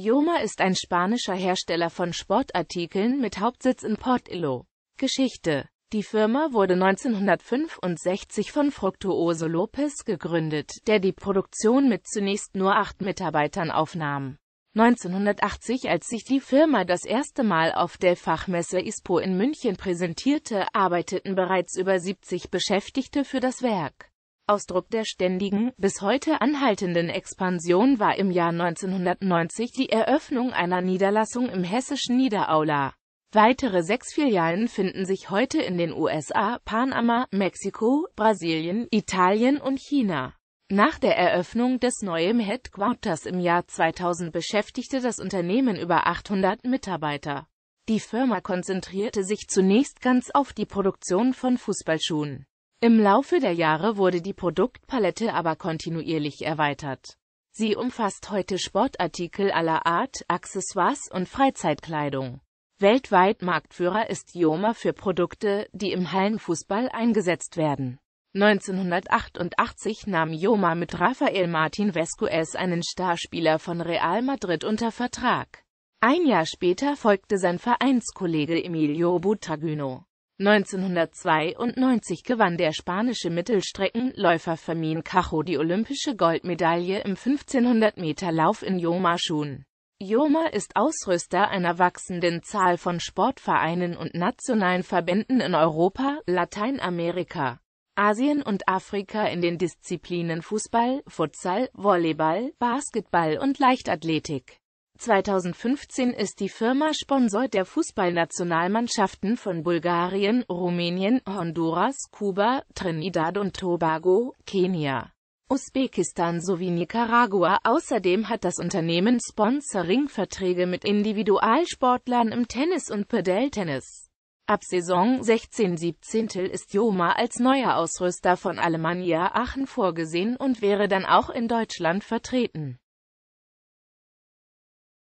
Yoma ist ein spanischer Hersteller von Sportartikeln mit Hauptsitz in Portillo. Geschichte Die Firma wurde 1965 von Fructuoso Lopez gegründet, der die Produktion mit zunächst nur acht Mitarbeitern aufnahm. 1980, als sich die Firma das erste Mal auf der Fachmesse ISPO in München präsentierte, arbeiteten bereits über 70 Beschäftigte für das Werk. Ausdruck der ständigen, bis heute anhaltenden Expansion war im Jahr 1990 die Eröffnung einer Niederlassung im hessischen Niederaula. Weitere sechs Filialen finden sich heute in den USA, Panama, Mexiko, Brasilien, Italien und China. Nach der Eröffnung des neuen Headquarters im Jahr 2000 beschäftigte das Unternehmen über 800 Mitarbeiter. Die Firma konzentrierte sich zunächst ganz auf die Produktion von Fußballschuhen. Im Laufe der Jahre wurde die Produktpalette aber kontinuierlich erweitert. Sie umfasst heute Sportartikel aller Art, Accessoires und Freizeitkleidung. Weltweit Marktführer ist Joma für Produkte, die im Hallenfußball eingesetzt werden. 1988 nahm Joma mit Rafael Martin Vesquez einen Starspieler von Real Madrid unter Vertrag. Ein Jahr später folgte sein Vereinskollege Emilio Buttaguino. 1992 gewann der spanische Mittelstreckenläufer Fermin Cajo die olympische Goldmedaille im 1500-Meter-Lauf in Joma-Schuhen. Joma ist Ausrüster einer wachsenden Zahl von Sportvereinen und nationalen Verbänden in Europa, Lateinamerika, Asien und Afrika in den Disziplinen Fußball, Futsal, Volleyball, Basketball und Leichtathletik. 2015 ist die Firma Sponsor der Fußballnationalmannschaften von Bulgarien, Rumänien, Honduras, Kuba, Trinidad und Tobago, Kenia, Usbekistan sowie Nicaragua. Außerdem hat das Unternehmen Sponsoring-Verträge mit Individualsportlern im Tennis und Pedaltennis. Ab Saison 16-17 ist Joma als neuer Ausrüster von Alemannia Aachen vorgesehen und wäre dann auch in Deutschland vertreten.